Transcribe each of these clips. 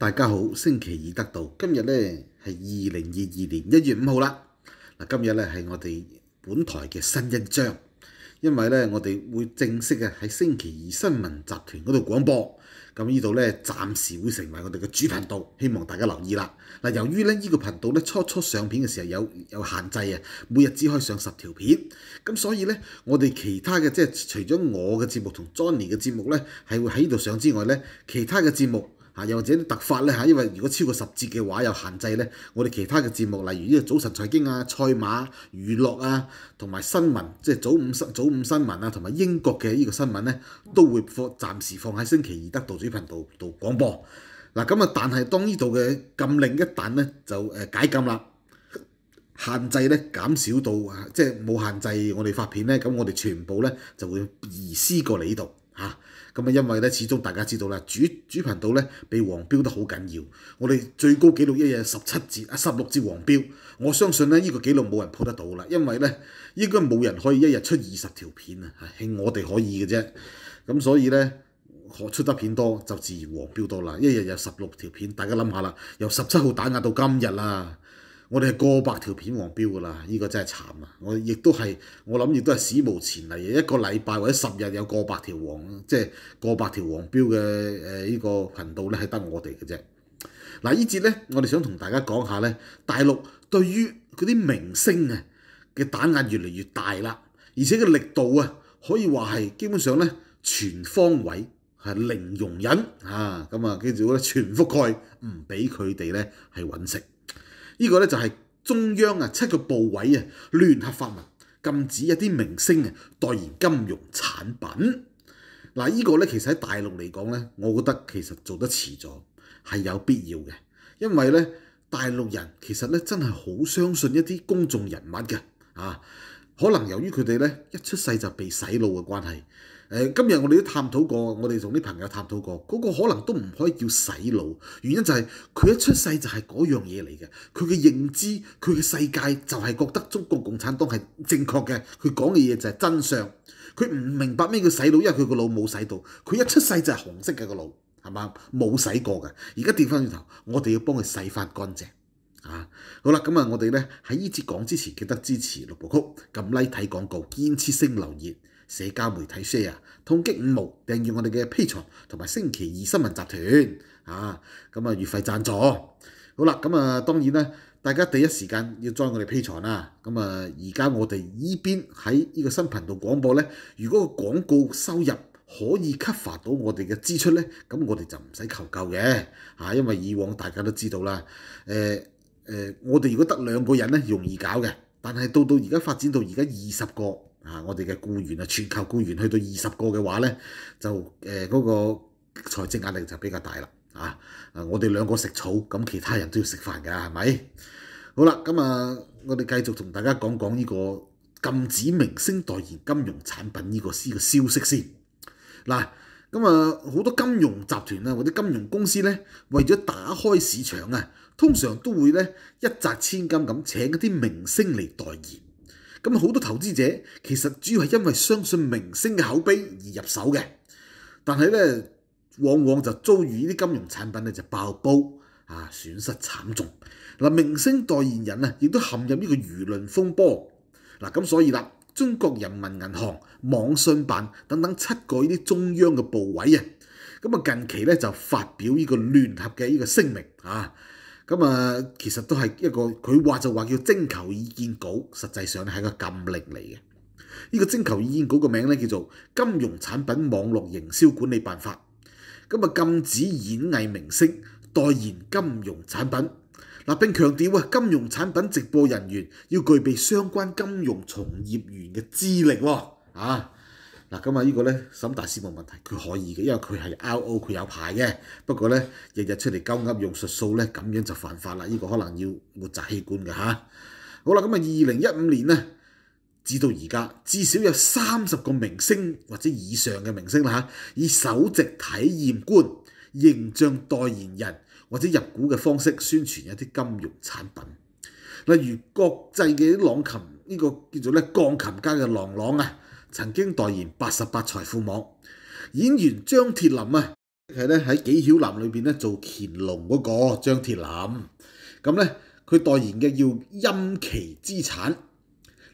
大家好，星期二得到今日咧系二零二二年一月五号啦。嗱，今日咧系我哋本台嘅新一章，因为咧我哋会正式嘅喺星期二新闻集团嗰度广播。咁呢度咧暂时会成为我哋嘅主频道，希望大家留意啦。嗱，由于咧呢个频道咧初初上片嘅时候有有限制啊，每日只可以上十条片。咁所以咧我哋其他嘅即系除咗我嘅节目同 Johnny 嘅节目咧系会喺呢度上之外咧，其他嘅节目。又或者啲特發咧嚇，因為如果超過十節嘅話，有限制咧。我哋其他嘅節目，例如呢個早晨財經啊、賽馬、娛樂啊，同埋新聞，即係早午新早午新聞啊，同埋英國嘅呢個新聞咧，都會放暫時放喺星期二得道主頻道度廣播。嗱咁啊，但係當呢度嘅禁令一旦咧就誒解禁啦，限制咧減少到即係冇限制，我哋發片咧，咁我哋全部咧就會移師過嚟呢度。啊，咁啊，因為咧，始終大家知道啦，主主頻道咧，被黃標得好緊要。我哋最高紀錄一日十七節啊，十六節黃標。我相信咧，呢個紀錄冇人破得到啦，因為咧，應該冇人可以一日出二十條片啊，慶我哋可以嘅啫。咁所以咧，學出得片多，就自然黃標多啦。一日有十六條片，大家諗下啦，由十七號打壓到今日啦。我哋係過百條片黃標㗎啦，依個真係慘啊！我亦都係，我諗亦都係史無前例嘅一個禮拜或者十日有過百條黃，即係過百條黃標嘅誒依個頻道咧係得我哋嘅啫。嗱依節咧，我哋想同大家講下咧，大陸對於嗰啲明星啊嘅打壓越嚟越大啦，而且嘅力度啊可以話係基本上咧全方位係零容忍啊，咁啊跟住咧全覆蓋唔俾佢哋咧係揾食。呢個咧就係中央啊七個部委啊亂合發文禁止一啲明星啊代言金融產品。嗱，呢個咧其實喺大陸嚟講咧，我覺得其實做得遲咗係有必要嘅，因為咧大陸人其實咧真係好相信一啲公眾人物嘅啊，可能由於佢哋咧一出世就被洗腦嘅關係。誒，今日我哋都探討過，我哋同啲朋友探討過，嗰個可能都唔可以叫洗腦。原因就係佢一出世就係嗰樣嘢嚟嘅，佢嘅認知、佢嘅世界就係覺得中國共產黨係正確嘅，佢講嘅嘢就係真相。佢唔明白咩叫洗腦，因為佢個腦冇洗到，佢一出世就係紅色嘅個腦，係嘛？冇洗過嘅。而家調翻轉頭，我哋要幫佢洗翻乾淨。啊，好啦，咁啊，我哋咧喺呢節講之前，記得支持六部曲，撳 Like 睇廣告，堅持性留言。社交媒體 s a r 啊，通擊五毛，訂閱我哋嘅 P 藏同埋星期二新聞集團啊，咁啊月費贊助，好啦，咁啊當然咧，大家第一時間要 join 我哋 P 藏啦，咁啊而家我哋依邊喺呢個新頻道廣播咧，如果廣告收入可以 cover 到我哋嘅支出咧，咁我哋就唔使求救嘅因為以往大家都知道啦，誒誒，我哋如果得兩個人咧，容易搞嘅，但係到到而家發展到而家二十個。啊！我哋嘅雇员啊，全球雇员去到二十个嘅话咧，就誒嗰個財政壓力就比較大啦。啊！我哋兩個食草，咁其他人都要食飯㗎，係咪？好啦，咁啊，我哋繼續同大家講講呢個禁止明星代言金融產品呢個呢個消息先。嗱，咁啊，好多金融集團啊或者金融公司咧，為咗打開市場啊，通常都會咧一擲千金咁請一啲明星嚟代言。咁好多投資者其實主要係因為相信明星嘅口碑而入手嘅，但係咧往往就遭遇呢啲金融產品咧就爆煲啊，損失慘重。嗱，明星代言人啊，亦都陷入呢個輿論風波。嗱，咁所以啦，中國人民銀行、網信辦等等七個呢啲中央嘅部委啊，咁啊近期咧就發表呢個聯合嘅呢個聲明啊。咁啊，其實都係一個，佢話就話叫徵求意見稿，實際上係個禁令嚟嘅。呢個徵求意見稿個名咧叫做《金融產品網絡營銷管理辦法》。咁啊，禁止演藝明星代言金融產品。嗱，並強調啊，金融產品直播人員要具備相關金融從業員嘅資歷喎，啊！嗱，咁啊呢個咧，沈大師冇問題，佢可以嘅，因為佢係 L.O. 佢有牌嘅。不過咧，日日出嚟鳩鴨用術數咧，咁樣就犯法啦！呢個可能要活摘器官嘅嚇。好啦，咁啊，二零一五年咧，至到而家至少有三十個明星或者以上嘅明星啦嚇，以首席體驗官、形象代言人或者入股嘅方式宣傳一啲金融產品，例如國際嘅啲朗琴呢個叫做咧鋼琴家嘅郎朗啊。曾經代言八十八財富網，演員張鐵林啊，係咧喺《紀曉南》裏邊咧做乾隆嗰個張鐵林。咁咧佢代言嘅叫鑫奇資產。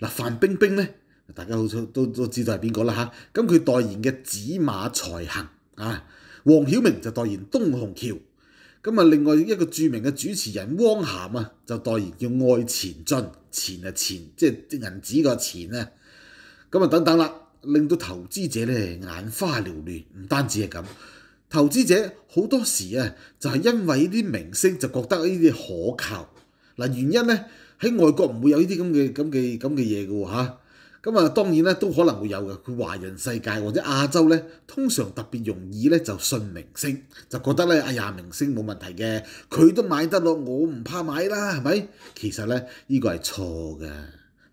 嗱，范冰冰咧，大家好都都知道係邊個啦嚇。咁佢代言嘅紫馬財行啊。黃曉明就代言東紅橋。咁啊，另外一個著名嘅主持人汪涵啊，就代言叫愛錢進錢啊錢，即係銀紙個錢啊。咁啊，等等啦，令到投資者咧眼花撩亂，唔單止係咁，投資者好多時啊，就係因為呢啲明星就覺得呢啲可靠。嗱，原因咧喺外國唔會有呢啲咁嘅咁嘅咁嘅嘢嘅喎嚇。咁啊，當然咧都可能會有嘅。佢華人世界或者亞洲咧，通常特別容易咧就信明星，就覺得咧哎呀明星冇問題嘅，佢都買得落，我唔怕買啦，係咪？其實咧呢個係錯嘅。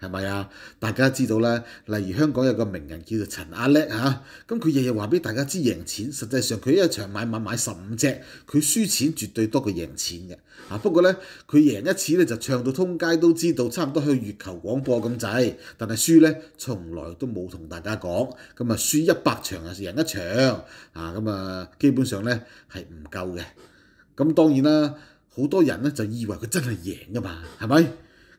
係咪啊？大家知道咧，例如香港有個名人叫做陳阿叻嚇，咁佢日日話俾大家知贏錢，實際上佢一場買買買十五隻，佢輸錢絕對多過贏錢嘅。啊，不過咧，佢贏一次咧就唱到通街都知道，差唔多去月球廣播咁滯。但係輸咧，從來都冇同大家講。咁啊，輸一百場啊，贏一場啊，咁啊，基本上咧係唔夠嘅。咁當然啦，好多人咧就以為佢真係贏㗎嘛，係咪？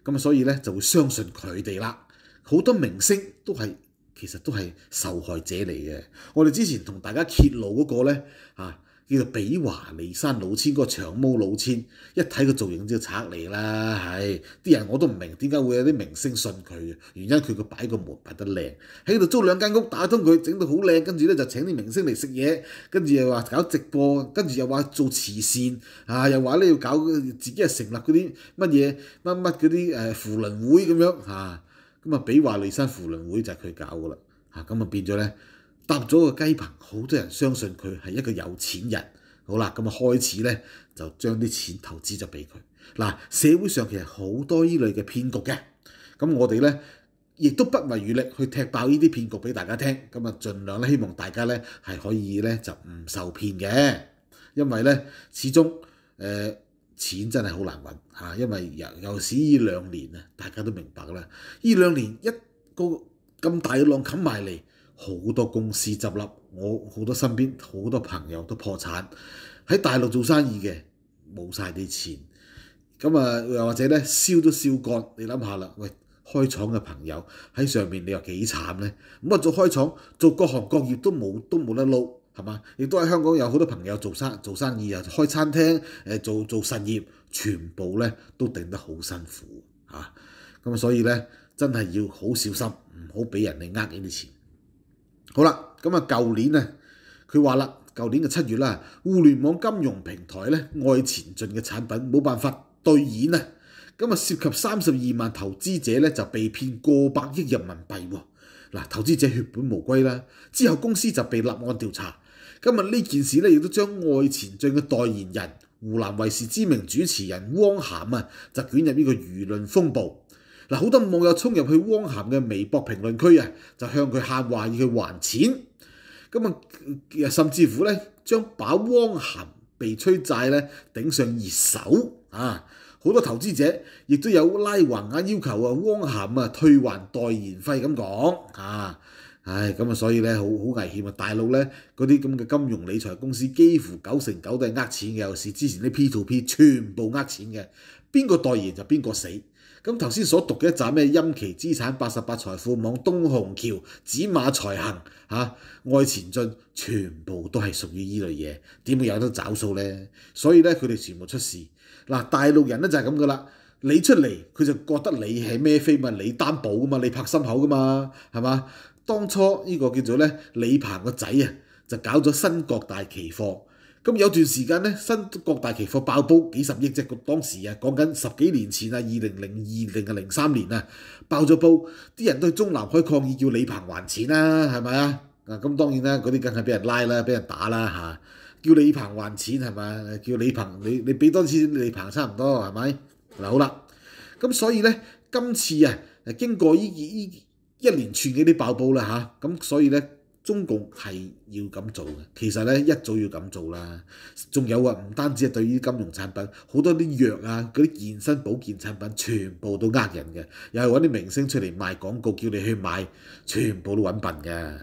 咁啊，所以咧就會相信佢哋啦。好多明星都係其實都係受害者嚟嘅。我哋之前同大家揭露嗰個咧嚇。叫做比華尼山老千，嗰個長毛老千，一睇個造型就拆嚟啦！唉，啲人我都唔明點解會有啲明星信佢嘅，原因佢個擺個模擺得靚，喺度租兩間屋打通佢，整到好靚，跟住咧就請啲明星嚟食嘢，跟住又話搞直播，跟住又話做慈善，啊，又話咧要搞自己係成立嗰啲乜嘢乜乜嗰啲誒扶輪會咁樣嚇，咁啊比華尼山扶輪會就係佢搞噶啦嚇，咁啊變咗咧。搭咗個雞棚，好多人相信佢係一個有錢人。好啦，咁啊開始咧就將啲錢投資咗俾佢。嗱，社會上其實好多依類嘅騙局嘅。咁我哋咧亦都不遺餘力去踢爆呢啲騙局俾大家聽。咁啊，盡量咧希望大家咧係可以咧就唔受騙嘅。因為咧始終誒錢真係好難揾嚇，因為由由始依兩年啊，大家都明白啦。依兩年一個咁大嘅浪冚埋嚟。好多公司執笠，我好多身邊好多朋友都破產喺大陸做生意嘅冇晒啲錢咁啊，又或者咧燒都燒乾。你諗下啦，喂開廠嘅朋友喺上面，你又幾慘呢？咁啊，做開廠做各行各業都冇都冇得撈，係嘛？亦都喺香港有好多朋友做生做生意啊，開餐廳做做實業，全部咧都頂得好辛苦咁啊，所以咧真係要好小心，唔好俾人哋呃呢啲錢。好啦，咁啊，舊年啊，佢話啦，舊年嘅七月啦，互聯網金融平台咧愛前進嘅產品冇辦法兑演啊，咁啊涉及三十二萬投資者咧就被騙過百億人民幣喎，嗱，投資者血本無歸啦，之後公司就被立案調查，今日呢件事咧亦都將愛前進嘅代言人湖南衛視知名主持人汪涵啊就捲入呢個輿論風暴。嗱，好多網友衝入去汪涵嘅微博評論區啊，就向佢喊話要佢還錢，咁啊甚至乎咧將把汪涵被催債咧頂上熱手啊！好多投資者亦都有拉橫眼要求啊汪涵啊退還代言費咁講啊！唉，咁啊所以咧好好危險啊！大陸咧嗰啲咁嘅金融理財公司幾乎九成九都係呃錢嘅，尤其是之前啲 P to P 全部呃錢嘅，邊個代言就邊個死。咁頭先所讀嘅一則咩陰期資產八十八財富網東紅橋紫馬財行嚇愛前進，全部都係屬於呢類嘢，點會有得找數咧？所以咧佢哋全部出事。嗱大陸人咧就係咁噶啦，你出嚟佢就覺得你係咩飛物，你擔保噶嘛，你拍心口噶嘛，係嘛？當初呢個叫做咧李鵬個仔啊，就搞咗新國大期貨。咁有段時間咧，新各大期貨爆煲幾十億隻，當時啊講緊十幾年前啊，二零零二定係零三年啊，爆咗煲，啲人都去中南開抗議，叫李鵬還錢啦，係咪啊？啊，咁當然啦，嗰啲梗係俾人拉啦，俾人打啦嚇，叫李鵬還錢係咪？叫李鵬你你俾多啲錢李鵬差唔多係咪？嗱好啦，咁所以咧，今次啊，經過依依一連串嗰啲爆煲啦嚇，咁所以咧。中共係要咁做嘅，其實咧一早要咁做啦。仲有啊，唔單止係對於金融產品，好多啲藥啊、嗰啲健身保健產品，全部都呃人嘅，又係揾啲明星出嚟賣廣告，叫你去買，全部都揾笨嘅。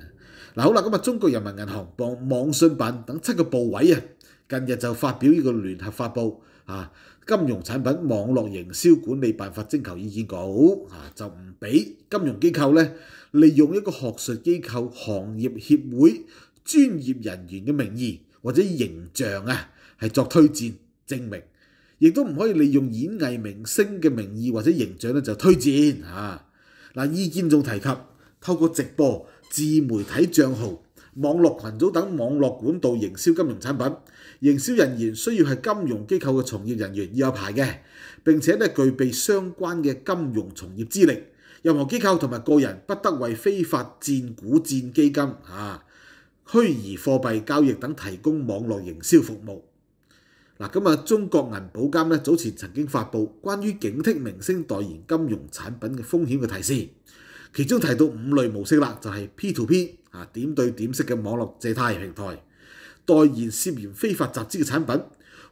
嗱好啦，咁啊，中國人民銀行、網網信辦等七個部委啊，近日就發表呢個聯合發布啊《金融產品網絡營銷管理辦法徵求意見稿》啊，就唔俾金融機構咧。利用一個學術機構、行業協會、專業人員嘅名義或者形象啊，係作推薦證明，亦都唔可以利用演藝明星嘅名義或者形象咧就推薦啊。嗱，意見仲提及透過直播、自媒體帳號、網絡群組等網絡管道營銷金融產品，營銷人員需要係金融機構嘅從業人員有牌嘅，並且咧具備相關嘅金融從業資歷。任何機構同埋個人不得為非法戰股戰基金、啊虛擬貨幣交易等提供網絡營銷服務。嗱，今日中國銀保監咧早前曾經發布關於警惕明星代言金融產品嘅風險嘅提示，其中提到五類模式啦，就係 P2P 啊點對點式嘅網絡借貸平台、代言涉嫌非法集資嘅產品。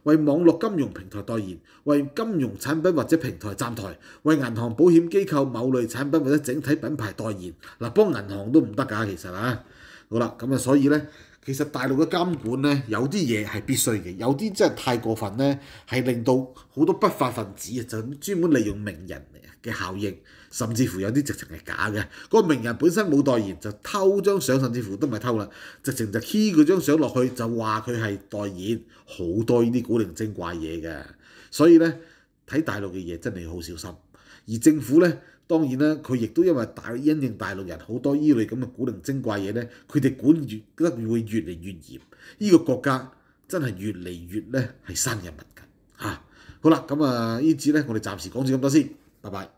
為網絡金融平台代言，為金融產品或者平台站台，為銀行保險機構某類產品或者整體品牌代言，嗱，幫銀行都唔得㗎，其實啊，好啦，咁啊，所以咧。其實大陸嘅監管咧，有啲嘢係必須嘅，有啲真係太過分咧，係令到好多不法分子啊，就專門利用名人嘅效應，甚至乎有啲直情係假嘅。個名人本身冇代言，就偷張相，甚至乎都唔係偷啦，直情就黐嗰張相落去，就話佢係代言，好多呢啲古靈精怪嘢嘅。所以咧，睇大陸嘅嘢真係好小心，而政府咧。當然啦，佢亦都因為大應應大陸人好多依類咁嘅古靈精怪嘢咧，佢哋管越得會越嚟越嚴，依個國家真係越嚟越咧係生人勿近嚇。好啦，咁啊呢節咧，我哋暫時講住咁多先，拜拜。